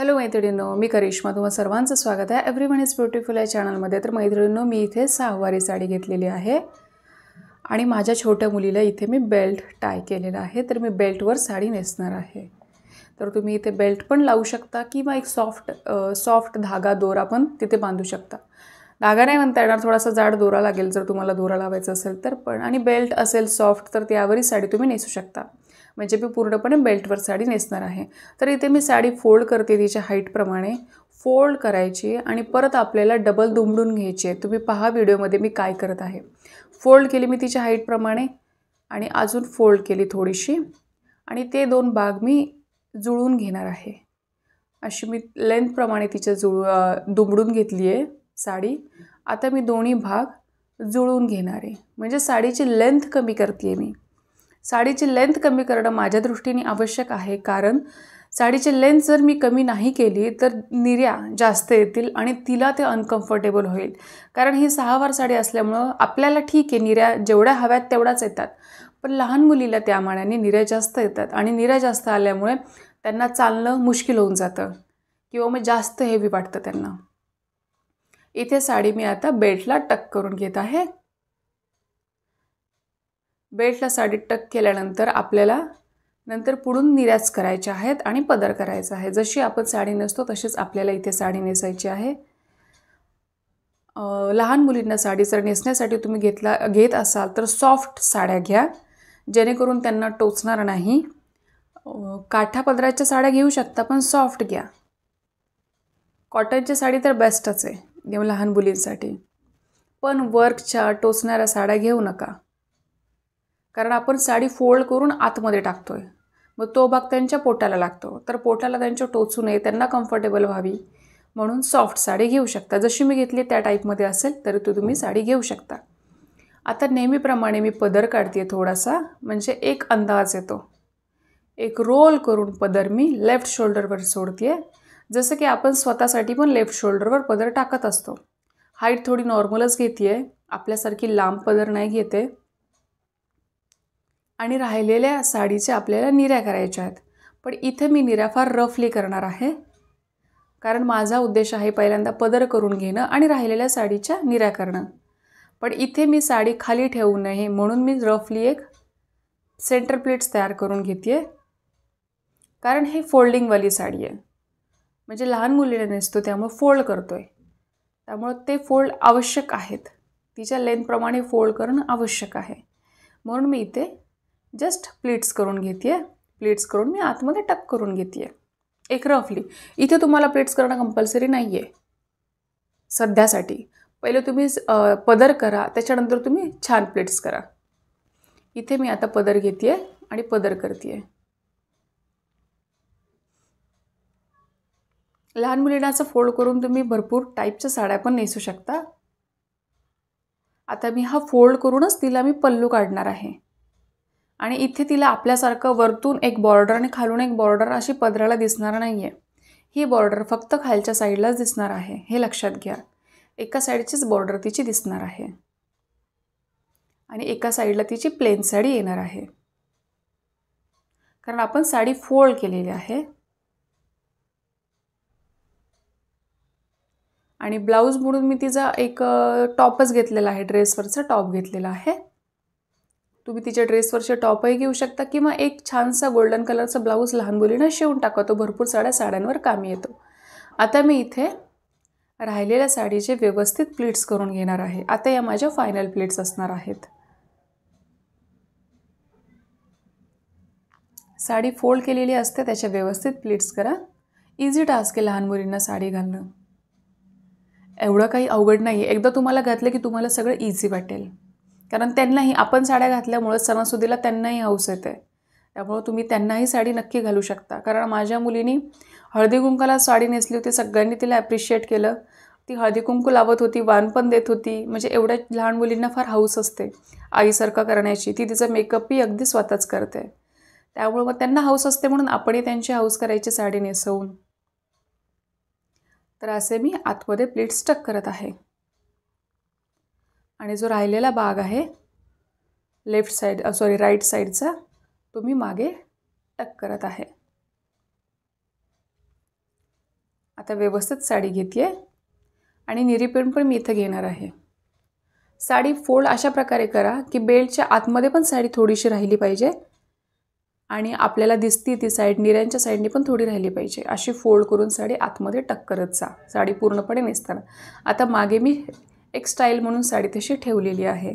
hello मैत्रिणींनो मी करिश्मा तुम्हाला सर्वांचं स्वागत आहे एव्हरी वन इज ब्युटिफुल या चॅनलमध्ये तर मैत्रिणींनो मी इथे सहावारी साडी घेतलेली आहे आणि माझ्या छोट्या मुलीला इथे मी बेल्ट टाय केलेला आहे तर मी बेल्टवर साडी नेसणार आहे तर तुम्ही इथे बेल्ट पण लावू शकता किंवा एक सॉफ्ट सॉफ्ट धागा दोरा पण तिथे बांधू शकता धागा नाही म्हणता येणार थोडासा जाड दोरा लागेल जर तुम्हाला दोरा लावायचा असेल तर पण आणि बेल्ट असेल सॉफ्ट तर त्यावरही साडी तुम्ही नेसू शकता म्हणजे मी पूर्णपणे बेल्टवर साडी नेसणार आहे तर इथे मी साडी फोल्ड करते तिच्या हाईटप्रमाणे फोल्ड करायची आणि परत आपल्याला डबल दुमडून घ्यायची आहे तुम्ही पहा व्हिडिओमध्ये मी काय करत आहे फोल्ड केली मी तिच्या हाईटप्रमाणे आणि अजून फोल्ड केली थोडीशी आणि ते दोन भाग मी जुळून घेणार आहे अशी मी लेंथप्रमाणे तिच्या जुळ दुमडून घेतली आहे साडी आता मी दोन्ही भाग जुळून घेणार आहे म्हणजे साडीची लेंथ कमी करते आहे मी साडीची लेंथ कमी करणं माझ्या दृष्टीने आवश्यक आहे कारण साडीची लेंथ जर मी कमी नाही केली तर निर्या जास्त येतील आणि तिला ते अनकम्फर्टेबल होईल कारण ही सहावार साडी असल्यामुळं आपल्याला ठीक आहे निर्या जेवढ्या हव्यात तेवढ्याच येतात पण लहान मुलीला त्या मानाने निर्या जास्त येतात आणि निर्या जास्त आल्यामुळे त्यांना चालणं मुश्किल होऊन जातं किंवा मग जास्त हेवी वाटतं त्यांना इथे साडी मी आता बेल्टला टक करून घेत आहे बेल्टला साडी टक केल्यानंतर आपल्याला नंतर पुढून निर्यास करायच्या आहेत आणि पदर करायचा आहे जशी आपण साडी नेसतो तशीच आपल्याला इथे साडी नेसायची आहे लहान मुलींना साडी जर नेसण्यासाठी तुम्ही घेतला घेत असाल तर सॉफ्ट साड्या घ्या जेणेकरून त्यांना टोचणार नाही काठा पदराच्या साड्या घेऊ शकता पण सॉफ्ट घ्या कॉटनच्या साडी तर बेस्टच आहे लहान मुलींसाठी पण वर्कच्या टोचणाऱ्या साड्या घेऊ नका कारण आपण साडी फोल्ड करून आतमध्ये टाकतो आहे मग तो भाग त्यांच्या पोटाला लागतो तर पोटाला त्यांच्या टोचू नये त्यांना कम्फर्टेबल व्हावी म्हणून सॉफ्ट साडी घेऊ शकता जशी मी घेतली त्या टाईपमध्ये असेल तरी तो तुम्ही साडी घेऊ शकता आता नेहमीप्रमाणे मी पदर काढते थोडासा म्हणजे एक अंदाज येतो एक रोल करून पदर मी लेफ्ट शोल्डरवर सोडते जसं की आपण स्वतःसाठी पण लेफ्ट शोल्डरवर पदर टाकत असतो हाईट थोडी नॉर्मलच घेते आहे आपल्यासारखी लांब पदर नाही घेते आणि राहिलेल्या साडीच्या आपल्याला निऱ्या करायच्या आहेत पण इथे मी निऱ्या फार रफली करणार आहे कारण माझा उद्देश आहे पहिल्यांदा पदर करून घेणं आणि राहिलेल्या साडीच्या निऱ्या करणं पण इथे मी साडी खाली ठेवू नये म्हणून मी रफली एक सेंटर प्लेट्स तयार करून घेते कारण हे फोल्डिंगवाली साडी आहे म्हणजे लहान मुलीला नेसतो त्यामुळे फोल्ड करतो आहे त्यामुळं ते फोल्ड आवश्यक आहेत तिच्या लेंथप्रमाणे फोल्ड करणं आवश्यक आहे म्हणून मी इथे जस्ट प्लीट्स करून घेते आहे प्लीट्स करून मी आतमध्ये टक करून घेते आहे एक रफली इथे तुम्हाला प्लीट्स करणं कंपल्सरी नाही आहे सध्यासाठी पहिले तुम्ही पदर करा त्याच्यानंतर तुम्ही छान प्लेट्स करा इथे मी आता पदर घेते आहे आणि पदर करते आहे लहान मुलीनाचा फोल्ड करून तुम्ही भरपूर टाईपच्या साड्या पण नेसू शकता आता मी हा फोल्ड करूनच तिला मी पल्लू काढणार आहे आणि इथे तिला आपल्यासारखं वरतून एक बॉर्डर आणि खालून एक बॉर्डर अशी पदराला दिसणार नाही आहे ही बॉर्डर फक्त खालच्या साईडलाच दिसणार आहे हे लक्षात घ्या एका साईडचीच बॉर्डर तिची दिसणार आहे आणि एका साईडला तिची प्लेन साडी येणार आहे कारण आपण साडी फोल्ड केलेली आहे आणि ब्लाऊज म्हणून मी तिचा एक टॉपच घेतलेला आहे ड्रेसवरचा टॉप घेतलेला आहे तुम्ही तिच्या ड्रेसवरचे टॉपही घेऊ शकता किंवा एक छानसा गोल्डन कलरचा ब्लाऊज लहान मुलींना शिवून टाका तो भरपूर साड्या साड्यांवर कामी येतो आता मी इथे राहिलेल्या साडीचे व्यवस्थित प्लीट्स करून घेणार आहे आता या माझ्या फायनल प्लीट्स असणार आहेत साडी फोल्ड केलेली असते त्याच्या व्यवस्थित प्लीट्स करा इझी टास्क आहे लहान मुलींना साडी घालणं एवढं काही अवघड नाही एकदा तुम्हाला घातलं की तुम्हाला सगळं इझी वाटेल कारण त्यांनाही आपण साड्या घातल्यामुळं सणासुदीला त्यांनाही हौस येते त्यामुळं तुम्ही त्यांनाही साडी नक्की घालू शकता कारण माझ्या मुलीनी हळदी कुंकाला साडी नेसली होती सगळ्यांनी तिला ॲप्रिशिएट केलं ती हळदी कुंकू लावत होती वान पण देत होती म्हणजे एवढ्या लहान मुलींना फार हौस असते आईसारखं करण्याची ती तिचं मेकअपही अगदी स्वतःच करते त्यामुळं मग त्यांना हौस असते म्हणून आपणही त्यांची हौस करायची साडी नेसवून तर असे मी आतमध्ये प्लेट स्टक करत आहे आणि जो राहिलेला भाग आहे लेफ्ट साईड सॉरी राईट साईडचा तो मी मागे टक करत आहे आता व्यवस्थित साडी घेतली आहे आणि निरी पण मी इथं घेणार आहे साडी फोल्ड अशा प्रकारे करा की बेल्टच्या आतमध्ये पण साडी थोडीशी राहिली पाहिजे आणि आपल्याला दिसती ती साईड निऱ्यांच्या साईडने पण थोडी राहिली पाहिजे अशी फोल्ड करून साडी आतमध्ये टक करत जा साडी पूर्णपणे नेसताना आता मागे मी एक स्टाईल म्हणून साडी तशी ठेवलेली आहे